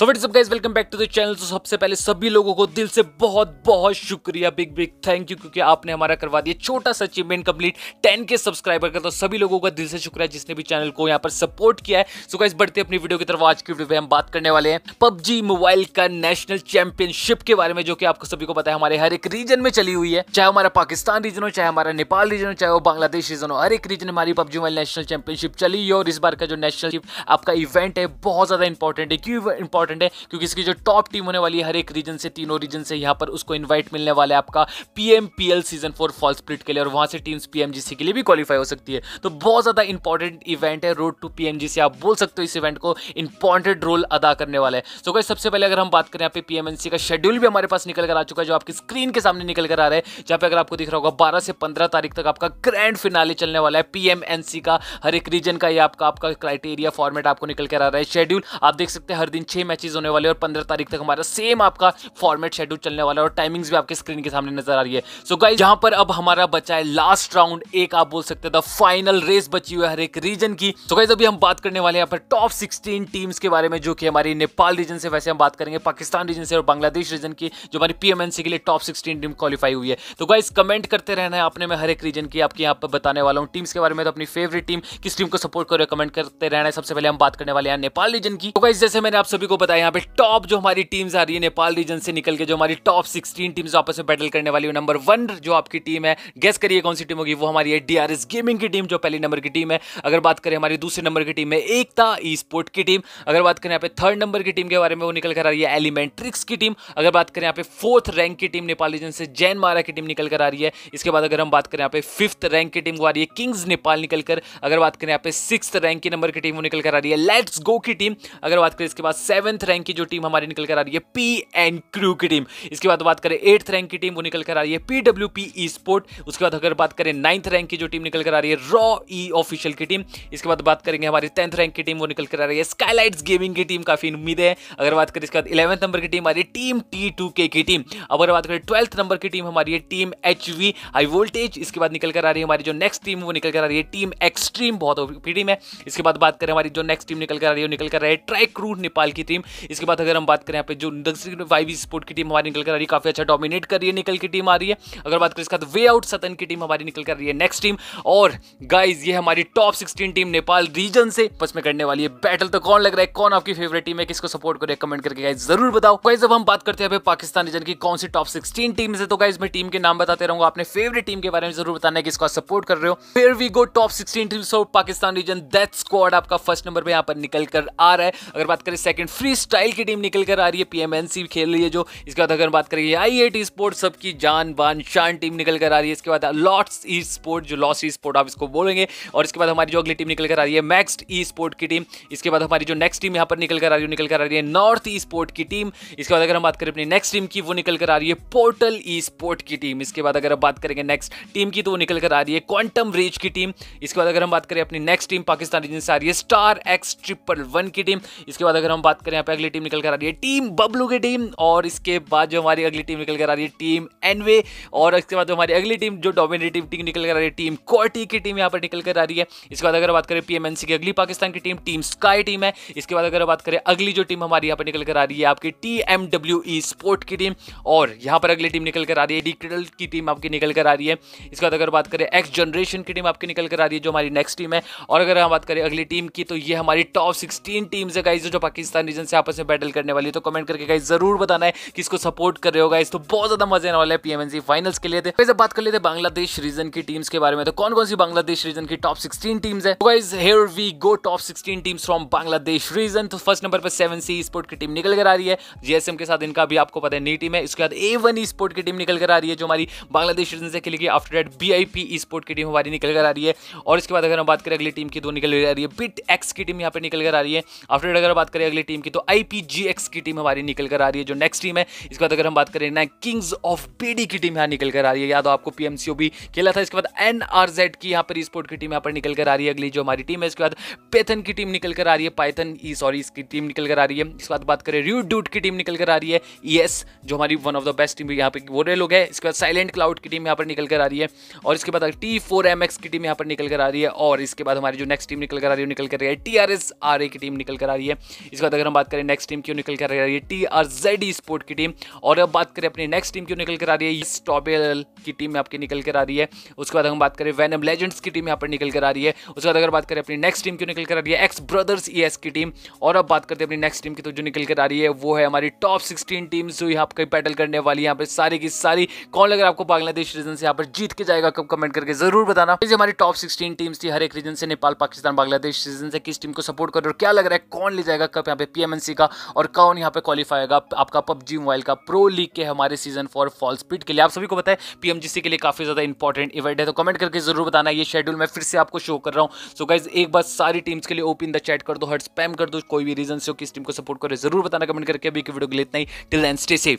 सो wait सब guys welcome back to the channel तो सबसे पहले सभी लोगों को दिल से बहुत बहुत शुक्रिया बिग बिग थैंक यू क्योंकि आपने हमारा करवा दिया छोटा सा अचीवमेंट कंप्लीट टेन के सब्सक्राइबर का तो सभी लोगों का दिल से शुक्रिया जिसने भी चैनल को यहाँ पर सपोर्ट किया है सो गाइस बढ़ते अपनी वीडियो की तरफ आज की वीडियो में हम बात करने वाले हैं पबजी मोबाइल का नेशनल चैंपियनशिप के बारे में जो कि आपको सभी को पता है हमारे हर एक रीजन में चली हुई है चाहे हमारा पाकिस्तान रीजन हो चाहे हमारा नेपाल रीजन हो चाहे वो बांग्लादेश रीजन हो हर एक रीजन हमारी पबजी मोबाइल नेशनल चैंपियनशिप चली है और इस बार का जो नेशनल आपका इवेंट है बहुत ज्यादा इंपॉर्टेंट है क्यों इंपॉर्टेंट इंपॉर्टेंट है क्योंकि इसकी जो टॉप टीम होने वाली है हर एक रीजन से तीनों रीजन से यहाँ पर उसको इन्वाइट मिलने वाला है आपका PMPL season four fall split के लिए और वहाँ से टीम्स पीएमजीसी के लिए भी क्वालिफाई हो सकती है तो बहुत ज़्यादा इंपॉर्टेंट इवेंट है रोड टू पीएमजीसी आप बोल सकते हो इस इवेंट को इंपॉर्टेंट रोल अदा करने वाला है सो कोई सबसे पहले अगर हम बात करें यहाँ पे पीएमएनसी का शेड्यूल भी हमारे पास निकल कर आ चुका है जो आपकी स्क्रीन के सामने निकल कर आ रहा है जहाँ पर अगर आपको दिख रहा होगा बारह से पंद्रह तारीख तक आपका ग्रैंड फिनाले चलने वाला है पीएमएनसी का हर एक रीजन का ये आपका आपका क्राइटेरिया फॉर्मेट आपको निकल कर आ रहा है शेड्यूल आप देख सकते हैं हर दिन छह मैच मैचेस होने वाले और पंद्रह तारीख तक हमारा सेम आपका फॉर्मेट शेड्यूल चलने वाला और टाइमिंग्स भी आपके स्क्रीन के सामने नजर आ रही है सो so गाइज यहाँ पर अब हमारा बचा है लास्ट राउंड एक आप बोल सकते हैं फाइनल रेस बची हुई है हर एक रीजन की सो गाइज अभी हम बात करने वाले यहाँ पर टॉप सिक्सटीन टीम्स के बारे में जो कि हमारी नेपाल रीजन से वैसे हम बात करेंगे पाकिस्तान रीजन से और बांग्लादेश रीजन की जो हमारी पीएमएनसी के लिए टॉप सिक्सटीन टीम क्वालिफाई हुई है तो गाइज कमेंट करते रहना है आपने मैं हर एक रीजन की आपके यहाँ पर बताने वाला हूँ टीम्स के बारे में तो अपनी फेवरेट टीम किस टीम को सपोर्ट करो कमेंट करते रहना है सबसे पहले हम बात करने वाले हैं नेपाल रीजन की तो गाइज जैसे मैंने आप सभी को पता है यहाँ पे टॉप जो हमारी टीम्स आ रही है नेपाल रीजन से निकल के जो हमारी टॉप सिक्सटीन टीम्स आपस में बैटल करने वाली है नंबर वन जो आपकी टीम है गेस करिए कौन सी टीम होगी वो हमारी है डीआरएस गेमिंग की टीम जो पहले नंबर की टीम है अगर बात करें हमारी दूसरे नंबर की टीम है एकता ई स्पोर्ट की टीम अगर बात करें यहाँ पे थर्ड नंबर की टीम के बारे में वो निकल कर आ रही है एलिमेंट्रिक्स की टीम अगर बात करें यहाँ पे फोर्थ रैंक की टीम नेपाल रीजन से जैन मारा की टीम निकल कर आ रही है इसके बाद अगर हम बात करें यहाँ पे फिफ्थ रैंक की टीम वो आ रही है किंग्स नेपाल निकल कर अगर बात करें यहाँ पे सिक्स रैंक की नंबर की टीम वो निकल कर आ रही है लेट्स गो की टीम अगर बात करें इसके बाद सेवन सेवेंथ रैंक की जो टीम हमारी निकल कर आ रही है पी एंड क्रू की टीम इसके बाद बात करें एट्थ रैंक की टीम वो निकल कर आ रही है P W P e sport उसके बाद अगर बात करें नाइन्थ रैंक की जो टीम निकल कर आ रही है रॉ ई ऑफिशियल की टीम इसके बाद बात करेंगे हमारी टेंथ रैंक की टीम वो निकल कर आ रही है स्काईलाइट्स गेमिंग की टीम काफी उम्मीद है अगर बात करें इसके बाद इलेवंथ नंबर की टीम आ रही है टीम टी टू के की टीम अगर बात करें ट्वेल्थ नंबर की टीम हमारी है team H V high voltage इसके बाद निकल कर आ रही है हमारी जो नेक्स्ट टीम वो निकल कर आ रही है टीम एक्सट्रीम बहुत टीम है इसके बाद बात करें हमारी जो नेक्स्ट टीम निकल कर आ रही है निकल कर रहा है ट्रैक रूट नेपाल की टीम टीम इसके बाद अगर हम बात करें यहाँ पे जो दक्षिण फाइव स्पोर्ट की टीम हमारी निकल कर आ रही काफ़ी अच्छा डोमिनेट कर रही है निकल की टीम आ रही है अगर बात करें इसके बाद वे आउट सतन की टीम हमारी निकल कर रही है नेक्स्ट टीम और गाइज ये हमारी top sixteen team Nepal region से बस में करने वाली है बैटल तो कौन लग रहा है कौन आपकी फेवरेट टीम है किसको सपोर्ट करे कमेंट करके गाइज जरूर बताओ गाइज अब हम बात करते हैं पाकिस्तान रीजन की कौन सी टॉप सिक्सटीन टीम है तो गाइज मैं टीम के नाम बताते रहूंगा अपने फेवरेट टीम के बारे में जरूर बताना है किसको सपोर्ट कर रहे हो फिर we go top sixteen team so Pakistan region that squad आपका फर्स्ट नंबर पर यहाँ पर निकल कर आ रहा है अगर बात करें सेकंड फ्री भी स्टाइल की टीम निकल कर आ रही है पीएमएनसी खेल रही है जो इसके बाद अगर बात करेंगे आई टी स्पोर्ट सबकी जान बान शान टीम निकल कर आ रही है इसके बाद लॉट्स ई स्पोर्ट जो लॉस ई स्पोर्ट आप इसको बोलेंगे और इसके बाद हमारी जो अगली टीम निकल कर आ रही है मैक्सड ई स्पोर्ट की टीम इसके बाद हमारी जो नेक्स्ट टीम यहाँ पर निकल कर आ रही है निकल कर आ रही है नॉर्थ ई स्पोर्ट की टीम इसके बाद अगर हम बात करें अपनी नेक्स्ट टीम की वो निकल कर आ रही है पोर्टल ई स्पोर्ट की टीम इसके बाद अगर हम बात करेंगे नेक्स्ट टीम की तो वो निकल कर आ रही है क्वांटम रेज की टीम इसके बाद अगर हम बात करें अपनी नेक्स्ट टीम पाकिस्तान रीजन से आ रही है स्टार एक्स ट्रिपल वन की टीम इसके बाद अगर हम बात करें यहाँ पे अगली टीम निकल कर आ रही है टीम बबलू की टीम और इसके बाद जो हमारी अगली टीम निकल कर आ रही है टीम एनवे और इसके बाद हमारी अगली टीम जो डोमिनेटिव टीम निकल कर आ रही है टीम कॉटी की टीम यहाँ पर निकल कर आ रही है इसके बाद अगर बात करें पीएमएनसी की अगली पाकिस्तान की टीम टीम स्काई टीम है इसके बाद अगर बात करें अगली जो टीम हमारी यहाँ पर निकल कर आ रही है आपकी टी एम स्पोर्ट की टीम और यहाँ पर अगली टीम निकल कर आ रही है डिक्रिटल की टीम आपकी निकल कर आ रही है इसके बाद अगर बात करें एक्स जनरेशन की टीम आपकी निकल कर आ रही है जो हमारी नेक्स्ट टीम है और अगर हम बात करें अगली टीम की तो ये हमारी टॉप सिक्सटीन टीम्स है जो पाकिस्तान रीजन से आपस में बैटल करने वाली तो कमेंट करके गाइस जरूर बताना है कि इसको सपोर्ट कर रहे हो गाइस तो बहुत ज्यादा मजे आने वाले पीएमएनसी फाइनल्स के लिए थे बात कर लेते बांग्लादेश रीजन की टीम्स के बारे में तो कौन कौन सी बांग्लादेश रीजन की टॉप सिक्सटीन टीम्स है guys here we go top sixteen teams from Bangladesh region तो फर्स्ट नंबर पर सेवन सी स्पोर्ट की टीम निकल कर आ रही है जीएसएम के साथ इनका भी आपको पता है नई टीम है इसके बाद ए वन ई स्पोर्ट की टीम निकल कर आ रही है जो हमारी बांग्लादेश रीजन से खेलेगी after that B I P e sport की टीम हमारी निकल कर आ रही है और इसके बाद अगर हम बात करें अगली टीम की तो निकल कर आ रही है बिट एक्स की टीम यहाँ पर निकल कर आ रही है आफ्टर डेट अगर बात करें अगली टीम की तो आईपीजीएक्स की टीम हमारी निकल कर आ रही है जो नेक्स्ट टीम है इसके बाद अगर हम बात करें ना किंग्स ऑफ बीडी की टीम यहाँ निकल कर आ रही है याद हो आपको पीएमसीओ भी खेला था इसके बाद एनआरजेड की यहाँ पर ई स्पोर्ट की टीम यहाँ पर निकल कर आ रही है अगली जो हमारी टीम है इसके बाद पैथन की टीम निकल कर आ रही है पाइथन ई सॉरी इसकी टीम निकल कर आ रही है इसके बाद बात करें रू डूट की टीम निकल कर आ रही है ईएस जो हमारी one of the best team यहाँ पे वो रहे लोग है इसके बाद साइलेंट क्लाउड की टीम यहाँ पर निकल कर आ रही है और इसके बाद टी फोर एम एक्स की टीम यहाँ पर निकल कर आ रही है और इसके बाद हमारी जो नेक्स्ट टीम निकल कर आ रही है निकल कर रही है T R S R A की टीम निकल कर आ रही है इसके बाद अगर हम बात करें नेक्स्ट टीम e क्यों निकल कर आ रही है टी आर जेड स्पोर्ट की टीम और अब बात करें अपनी नेक्स्ट टीम क्यों निकल कर आ रही है स्टॉबेल की टीम में आपकी निकल कर आ रही है उसके बाद हम बात करें वैनम लेजेंड्स की टीम यहाँ पर निकल कर आ रही है उसके बाद अगर बात करें अपनी नेक्स्ट टीम क्यों निकल कर आ रही है एक्स ब्रदर्स ई की टीम और अब बात करते हैं अपनी नेक्स्ट टीम की तो जो निकल कर आ रही है वो है हमारी टॉप सिक्सटीन टीम जो यहाँ पर बैटल करने वाली यहाँ पर सारी की सारी कौन लग आपको बांग्लादेश रीजन से यहाँ पर जीत के जाएगा कब कमेंट करके जरूर बताना हमारी टॉप सिक्सटीन टीम्स थी हर एक रीजन से नेपाल पाकिस्तान बांग्लादेश रीजन से किस टीम को सपोर्ट कर रहे हो क्या लग रहा है कौन ले जाएगा कब यहाँ पे पीएम करेंसी का और कौन यहाँ पे क्वालिफाई होगा आपका पबजी मोबाइल का प्रो लीग के हमारे सीजन फॉर फॉल स्पीड के लिए आप सभी को बताए पीएमजीसी के लिए काफी ज्यादा इंपॉर्टेंट इवेंट है तो कमेंट करके जरूर बताना ये शेड्यूल मैं फिर से आपको शो कर रहा हूँ सो गाइज एक बार सारी टीम्स के लिए ओपन द चैट कर दो हर्ट स्पैम कर दो कोई भी रीजन से हो किस टीम को सपोर्ट करे जरूर बताना कमेंट करके अभी की वीडियो के लिए इतना ही टिल एंड स्टे सेफ